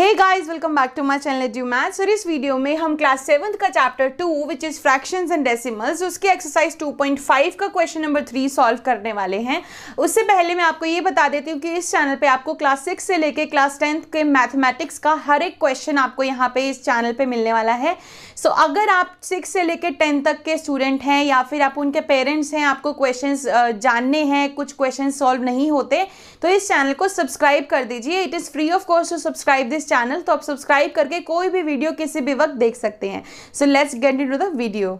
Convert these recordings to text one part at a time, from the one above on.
Hey guys welcome back to my channel due maths और इस video में हम क्लास सेवन्थ का chapter two which is fractions and decimals उसके exercise 2.5 का क्वेश्चन नंबर थ्री सॉल्व करने वाले हैं उससे पहले मैं आपको ये बता देती हूँ कि इस चैनल पे आपको क्लास सिक्स से लेके क्लास टेंथ के मैथमेटिक्स का हर एक क्वेश्चन आपको यहाँ पर इस चैनल पर मिलने वाला है सो so, अगर आप सिक्स से लेकर टेंथ तक के स्टूडेंट हैं या फिर आप उनके पेरेंट्स हैं आपको क्वेश्चन जानने हैं कुछ क्वेश्चन सॉल्व नहीं होते तो इस चैनल को सब्सक्राइब कर दीजिए it is free of cost to subscribe this channel तो आप सब्सक्राइब करके कोई भी वीडियो किसी भी वक्त देख सकते हैं so let's get in the video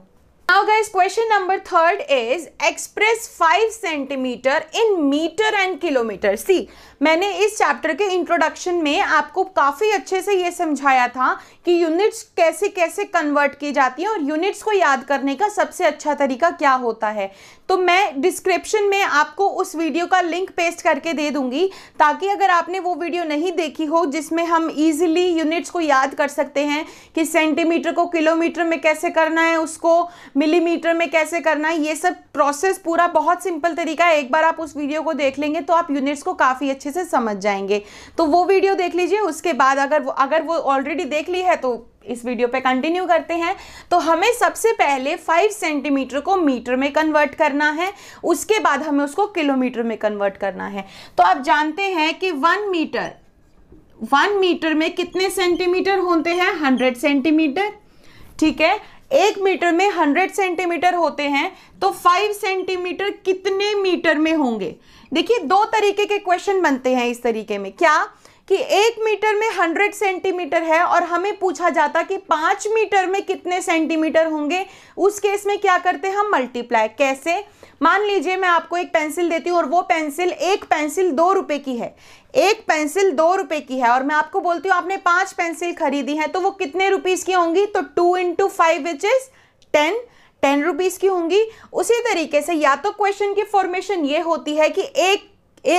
Now guys question number third is express five centimeter in meter and kilometer. See मैंने इस चैप्टर के इंट्रोडक्शन में आपको काफ़ी अच्छे से ये समझाया था कि यूनिट्स कैसे कैसे कन्वर्ट की जाती हैं और यूनिट्स को याद करने का सबसे अच्छा तरीका क्या होता है तो मैं डिस्क्रिप्शन में आपको उस वीडियो का लिंक पेस्ट करके दे दूंगी ताकि अगर आपने वो वीडियो नहीं देखी हो जिसमें हम ईजिली यूनिट्स को याद कर सकते हैं कि सेंटीमीटर को किलोमीटर में कैसे करना है उसको मिलीमीटर में कैसे करना है ये सब प्रोसेस पूरा बहुत सिंपल तरीका है एक बार आप उस वीडियो को देख लेंगे तो आप यूनिट्स को काफ़ी अच्छे अच्छे से समझ जाएंगे तो वो वीडियो देख लीजिए उसके बाद अगर वो अगर वो ऑलरेडी देख ली है तो इस वीडियो पे कंटिन्यू करते हैं तो हमें सबसे पहले फाइव सेंटीमीटर को मीटर में कन्वर्ट करना है उसके बाद हमें उसको किलोमीटर में कन्वर्ट करना है तो आप जानते हैं कि वन मीटर वन मीटर में कितने सेंटीमीटर होते हैं हंड्रेड सेंटीमीटर ठीक है एक मीटर में हंड्रेड सेंटीमीटर होते हैं तो फाइव सेंटीमीटर कितने मीटर में होंगे देखिए दो तरीके के क्वेश्चन बनते हैं इस तरीके में क्या कि एक मीटर में हंड्रेड सेंटीमीटर है और हमें पूछा जाता कि पाँच मीटर में कितने सेंटीमीटर होंगे उस केस में क्या करते हैं हम मल्टीप्लाई कैसे मान लीजिए मैं आपको एक पेंसिल देती हूँ और वो पेंसिल एक पेंसिल दो रुपये की है एक पेंसिल दो रुपये की है और मैं आपको बोलती हूँ आपने पाँच पेंसिल खरीदी है तो वो कितने रुपीज़ की होंगी तो two into five which is ten ten rupees की होंगी उसी तरीके से या तो क्वेश्चन की फॉर्मेशन ये होती है कि एक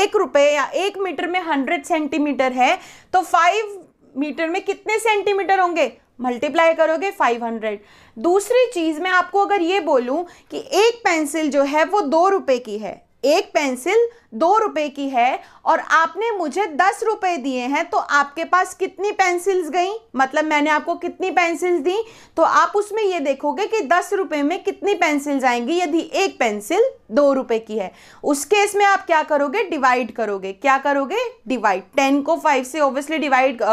एक रुपये या एक मीटर में हंड्रेड सेंटीमीटर है तो फाइव मीटर में कितने सेंटीमीटर होंगे मल्टीप्लाई करोगे 500 दूसरी चीज़ मैं आपको अगर ये बोलूँ कि एक पेंसिल जो है वो दो रुपये की है एक पेंसिल दो रुपए की है और आपने मुझे दस रुपए दिए हैं तो आपके पास कितनी पेंसिल्स गई मतलब मैंने आपको कितनी पेंसिल्स दी तो आप उसमें ये देखोगे कि दस रुपए में कितनी पेंसिल्स आएंगी यदि एक पेंसिल दो रुपए की है उस केस में आप क्या करोगे डिवाइड करोगे क्या करोगे डिवाइड टेन को फाइव से ऑब्वियसली डिवाइड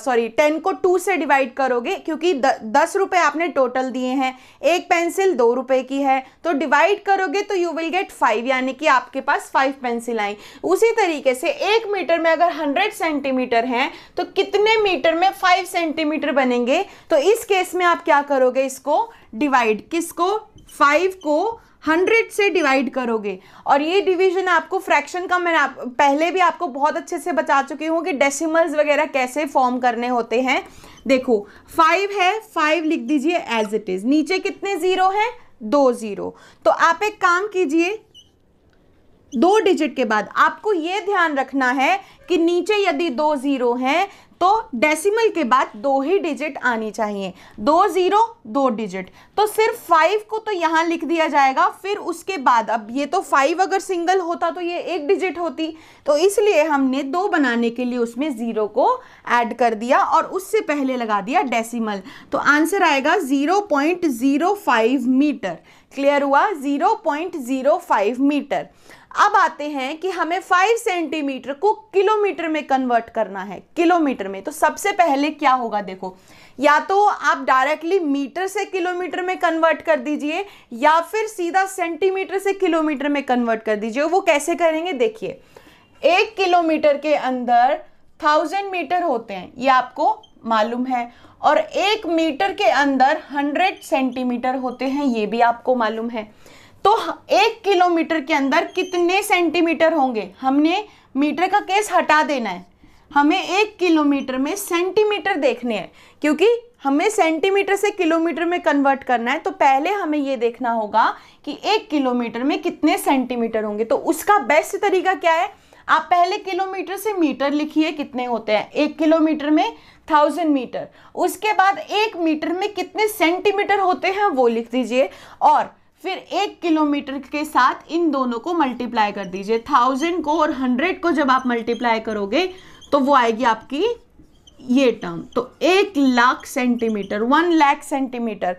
सॉरी टेन को टू से डिवाइड करोगे क्योंकि द, दस रुपए आपने टोटल दिए हैं एक पेंसिल दो रुपए की है तो डिवाइड करोगे तो यू विल गेट फाइव यानी कि आपके पास फाइव फाइव पेंसिल आई उसी तरीके से एक मीटर में अगर हंड्रेड सेंटीमीटर हैं तो कितने मीटर में फाइव सेंटीमीटर बनेंगे तो इस केस में आप क्या करोगे इसको डिवाइड किसको फाइव को हंड्रेड से डिवाइड करोगे और ये डिवीजन आपको फ्रैक्शन का मैं आप, पहले भी आपको बहुत अच्छे से बता चुकी हूँ कि डेसिमल्स वगैरह कैसे फॉर्म करने होते हैं देखो फाइव है फाइव लिख दीजिए एज इट इज़ नीचे कितने ज़ीरो हैं दो ज़ीरो तो आप एक काम कीजिए दो डिजिट के बाद आपको ये ध्यान रखना है कि नीचे यदि दो ज़ीरो हैं तो डेसिमल के बाद दो ही डिजिट आनी चाहिए दो ज़ीरो दो डिजिट तो सिर्फ फाइव को तो यहाँ लिख दिया जाएगा फिर उसके बाद अब ये तो फाइव अगर सिंगल होता तो ये एक डिजिट होती तो इसलिए हमने दो बनाने के लिए उसमें ज़ीरो को ऐड कर दिया और उससे पहले लगा दिया डेसिमल तो आंसर आएगा zero point zero five metre clear हुआ zero point zero five metre अब आते हैं कि हमें फाइव सेंटीमीटर को किलोमीटर में कन्वर्ट करना है किलोमीटर में तो सबसे पहले क्या होगा देखो या तो आप डायरेक्टली मीटर से किलोमीटर में कन्वर्ट कर दीजिए या फिर सीधा सेंटीमीटर से किलोमीटर में कन्वर्ट कर दीजिए वो कैसे करेंगे देखिए एक किलोमीटर के अंदर थाउजेंड मीटर होते हैं ये आपको मालूम है और एक मीटर के अंदर हंड्रेड सेंटीमीटर होते हैं ये भी आपको मालूम है तो एक किलोमीटर के अंदर कितने सेंटीमीटर होंगे हमने मीटर का केस हटा देना है हमें एक किलोमीटर में सेंटीमीटर देखने हैं क्योंकि हमें सेंटीमीटर से किलोमीटर में कन्वर्ट करना है तो पहले हमें ये देखना होगा कि एक किलोमीटर में कितने सेंटीमीटर होंगे तो उसका बेस्ट तरीका क्या है आप पहले किलोमीटर से मीटर लिखिए कितने होते हैं एक किलोमीटर में थाउजेंड मीटर उसके बाद एक मीटर में कितने सेंटीमीटर होते हैं वो लिख दीजिए और फिर एक किलोमीटर के साथ इन दोनों को मल्टीप्लाई कर दीजिए थाउजेंड को और हंड्रेड को जब आप मल्टीप्लाई करोगे तो वो आएगी आपकी ये टर्म तो एक lakh centimetre one lakh centimetre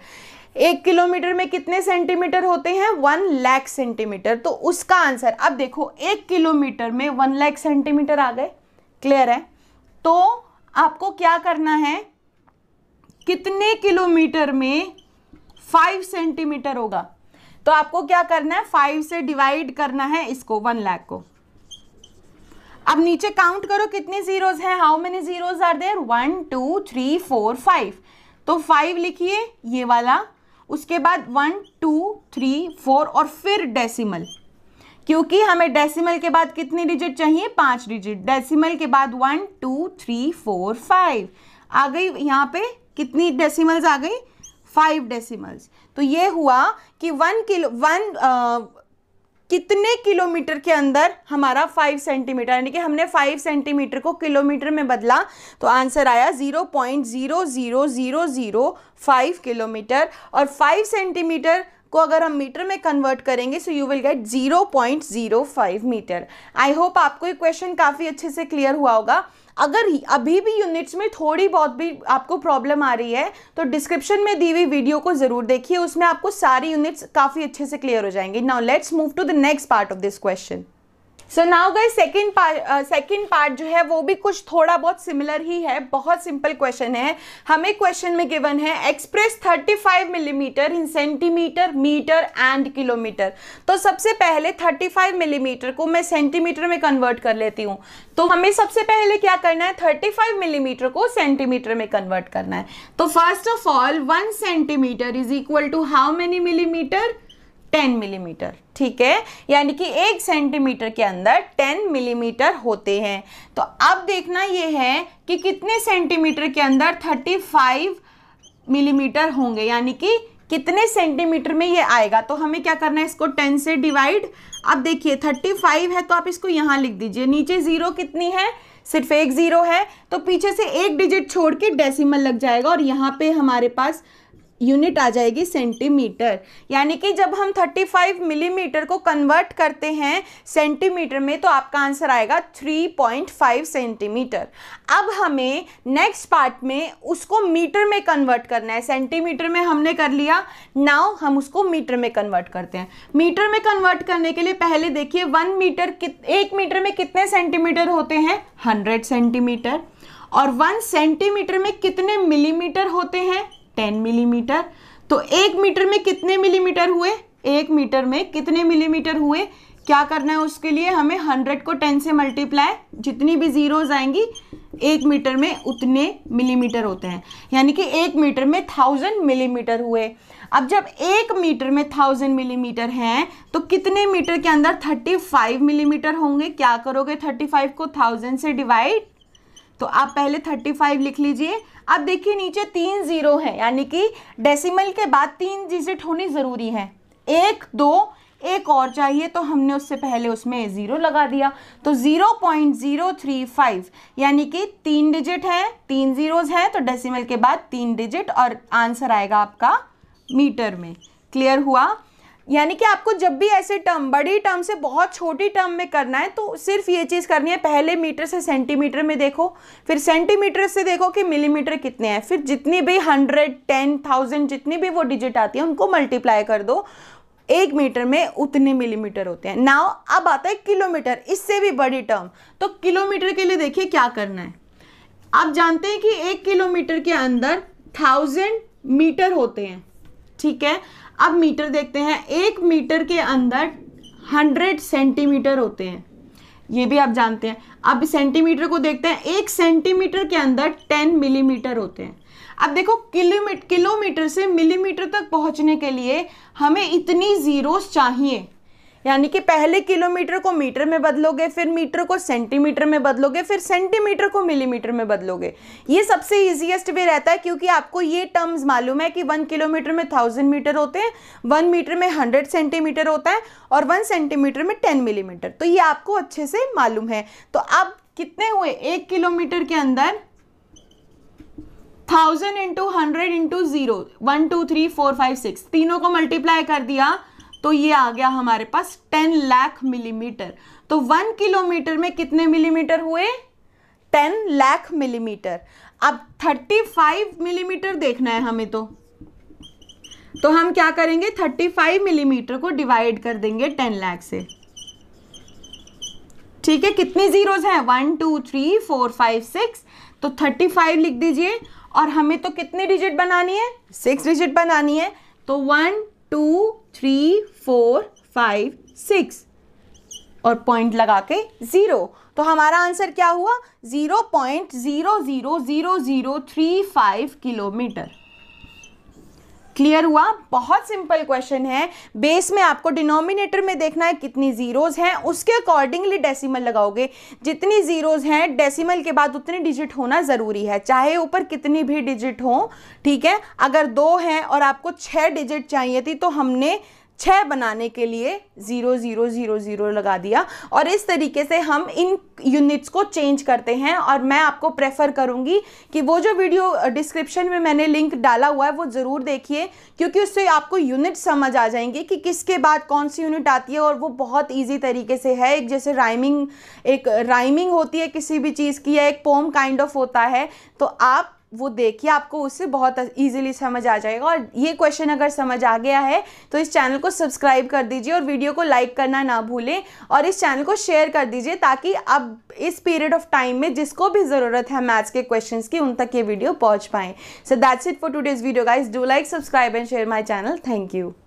एक किलोमीटर में कितने सेंटीमीटर होते हैं वन लाख सेंटीमीटर तो उसका आंसर अब देखो एक किलोमीटर में वन लाख सेंटीमीटर आ गए क्लियर है तो आपको क्या करना है कितने किलोमीटर में फाइव सेंटीमीटर होगा तो आपको क्या करना है फाइव से डिवाइड करना है इसको वन लैख को अब नीचे काउंट करो कितने जीरोज हैं how many zeros are there one two three four five तो फाइव लिखिए ये वाला उसके बाद वन टू थ्री फोर और फिर डेसिमल क्योंकि हमें डेसिमल के बाद कितनी डिजिट चाहिए पांच डिजिट डेसिमल के बाद one two three four five आ गई यहाँ पे कितनी डेसिमल्स आ गई फाइव डेसिमल्स तो ये हुआ कि वन किलो वन कितने किलोमीटर के अंदर हमारा फाइव सेंटीमीटर यानी कि हमने फाइव सेंटीमीटर को किलोमीटर में बदला तो आंसर आया zero point zero zero zero zero five kilometre और फाइव सेंटीमीटर को अगर हम मीटर में कन्वर्ट करेंगे so you will get 0.05 metre I hope आपको ये क्वेश्चन काफ़ी अच्छे से क्लियर हुआ होगा अगर अभी भी यूनिट्स में थोड़ी बहुत भी आपको प्रॉब्लम आ रही है तो डिस्क्रिप्शन में दी हुई वीडियो को ज़रूर देखिए उसमें आपको सारी यूनिट्स काफ़ी अच्छे से क्लियर हो जाएंगी now let's move to the next part of this question so now गए सेकेंड पार्ट सेकेंड पार्ट जो है वो भी कुछ थोड़ा बहुत सिमिलर ही है बहुत सिंपल क्वेश्चन है हमें क्वेश्चन में गिवन है express 35 millimetre in centimetre metre and kilometre तो सबसे पहले 35 मिलीमीटर को मैं सेंटीमीटर में कन्वर्ट कर लेती हूँ तो हमें सबसे पहले क्या करना है 35 मिलीमीटर को सेंटीमीटर में कन्वर्ट करना है तो first of all one centimeter is equal to how many millimeter 10 millimeter ठीक है यानी कि एक सेंटीमीटर के अंदर 10 मिलीमीटर होते हैं तो अब देखना यह है कि कितने सेंटीमीटर के अंदर 35 मिलीमीटर होंगे यानी कि कितने सेंटीमीटर में ये आएगा तो हमें क्या करना है इसको टेन से डिवाइड अब देखिए थर्टी फाइव है तो आप इसको यहाँ लिख दीजिए नीचे ज़ीरो कितनी है सिर्फ एक ज़ीरो है तो पीछे से एक डिजिट छोड़ के डेसिमल लग जाएगा और यहाँ पे हमारे पास यूनिट आ जाएगी सेंटीमीटर यानी कि जब हम 35 मिलीमीटर mm को कन्वर्ट करते हैं सेंटीमीटर में तो आपका आंसर आएगा 3.5 सेंटीमीटर अब हमें नेक्स्ट पार्ट में उसको मीटर में कन्वर्ट करना है सेंटीमीटर में हमने कर लिया नाउ हम उसको मीटर में कन्वर्ट करते हैं मीटर में कन्वर्ट करने के लिए पहले देखिए वन मीटर एक मीटर में कितने सेंटीमीटर होते हैं हंड्रेड सेंटीमीटर और वन सेंटीमीटर में कितने मिलीमीटर होते हैं टेन मिलीमीटर तो एक मीटर में कितने मिलीमीटर हुए एक मीटर में कितने मिलीमीटर हुए क्या करना है उसके लिए हमें हंड्रेड को टेन से मल्टीप्लाई जितनी भी जीरोज आएंगी एक मीटर में उतने मिलीमीटर होते हैं यानी कि एक मीटर में थाउजेंड मिलीमीटर हुए अब जब एक मीटर में थाउजेंड मिलीमीटर हैं तो कितने मीटर के अंदर थर्टी फाइव मिलीमीटर होंगे क्या करोगे थर्टी फाइव को थाउजेंड से डिवाइड तो आप पहले थर्टी फाइव लिख लीजिए अब देखिए नीचे तीन ज़ीरो है यानी कि डेसिमल के बाद तीन डिजिट होनी ज़रूरी है एक दो एक और चाहिए तो हमने उससे पहले उसमें ज़ीरो लगा दिया तो zero point zero three five यानी कि तीन डिजिट है तीन जीरो हैं तो डेसिमल के बाद तीन डिजिट और आंसर आएगा आपका मीटर में क्लियर हुआ यानी कि आपको जब भी ऐसे टर्म बड़ी टर्म से बहुत छोटी टर्म में करना है तो सिर्फ ये चीज़ करनी है पहले मीटर से सेंटीमीटर में देखो फिर सेंटीमीटर से देखो कि मिलीमीटर कितने हैं फिर जितनी भी हंड्रेड टेन थाउजेंड जितनी भी वो डिजिट आती है उनको मल्टीप्लाई कर दो एक मीटर में उतने मिलीमीटर होते हैं नाव अब आता है किलोमीटर इससे भी बड़ी टर्म तो किलोमीटर के लिए देखिए क्या करना है आप जानते हैं कि एक किलोमीटर के अंदर थाउजेंड मीटर होते हैं ठीक है अब मीटर देखते हैं एक मीटर के अंदर हंड्रेड सेंटीमीटर होते हैं ये भी आप जानते हैं अब सेंटीमीटर को देखते हैं एक सेंटीमीटर के अंदर टेन मिलीमीटर होते हैं अब देखो किलोमीटर किलोमीटर से मिलीमीटर तक पहुंचने के लिए हमें इतनी ज़ीरोस चाहिए यानी कि पहले किलोमीटर को मीटर में बदलोगे फिर मीटर को सेंटीमीटर में बदलोगे फिर सेंटीमीटर को मिलीमीटर में बदलोगे ये सबसे ईजिएस्ट वे रहता है क्योंकि आपको ये टर्म्स मालूम है कि वन किलोमीटर में थाउजेंड मीटर होते हैं वन मीटर में हंड्रेड सेंटीमीटर होता है और वन सेंटीमीटर में टेन मिलीमीटर तो ये आपको अच्छे से मालूम है तो अब कितने हुए एक किलोमीटर के अंदर thousand into hundred into zero one two three four five six तीनों को मल्टीप्लाई कर दिया तो ये आ गया हमारे पास टेन लाख मिलीमीटर तो वन किलोमीटर में कितने मिलीमीटर हुए टेन लाख मिलीमीटर अब थर्टी फाइव मिलीमीटर देखना है हमें तो तो हम क्या करेंगे थर्टी फाइव मिलीमीटर को डिवाइड कर देंगे टेन लाख से ठीक है कितने जीरोज हैं one two three four five six तो थर्टी फाइव लिख दीजिए और हमें तो कितने डिजिट बनानी है सिक्स डिजिट बनानी है तो one two three four five six और पॉइंट लगा के ज़ीरो तो हमारा आंसर क्या हुआ zero point zero zero zero zero three five kilometer clear हुआ बहुत सिंपल क्वेश्चन है बेस में आपको डिनोमिनेटर में देखना है कितनी जीरोज हैं उसके अकॉर्डिंगली डेसिमल लगाओगे जितनी जीरोज हैं डेसिमल के बाद उतने डिजिट होना ज़रूरी है चाहे ऊपर कितनी भी डिजिट हो ठीक है अगर दो हैं और आपको छः डिजिट चाहिए थी तो हमने छः बनाने के लिए ज़ीरो ज़ीरो ज़ीरो ज़ीरो लगा दिया और इस तरीके से हम इन यूनिट्स को चेंज करते हैं और मैं आपको प्रेफर करूँगी कि वो जो वीडियो डिस्क्रिप्शन में मैंने लिंक डाला हुआ है वो ज़रूर देखिए क्योंकि उससे आपको यूनिट समझ आ जाएंगे कि किसके बाद कौन सी यूनिट आती है और वो बहुत ईजी तरीके से है एक जैसे राइमिंग एक राइमिंग होती है किसी भी चीज़ की या एक पोम काइंड ऑफ होता है तो आप वो देखिए आपको उससे बहुत इजीली समझ आ जाएगा और ये क्वेश्चन अगर समझ आ गया है तो इस चैनल को सब्सक्राइब कर दीजिए और वीडियो को लाइक करना ना भूलें और इस चैनल को शेयर कर दीजिए ताकि अब इस पीरियड ऑफ टाइम में जिसको भी ज़रूरत है मैथ्स के क्वेश्चंस की उन तक ये वीडियो पहुंच पाएँ so that's it for today's video guys do like subscribe and share my channel thank you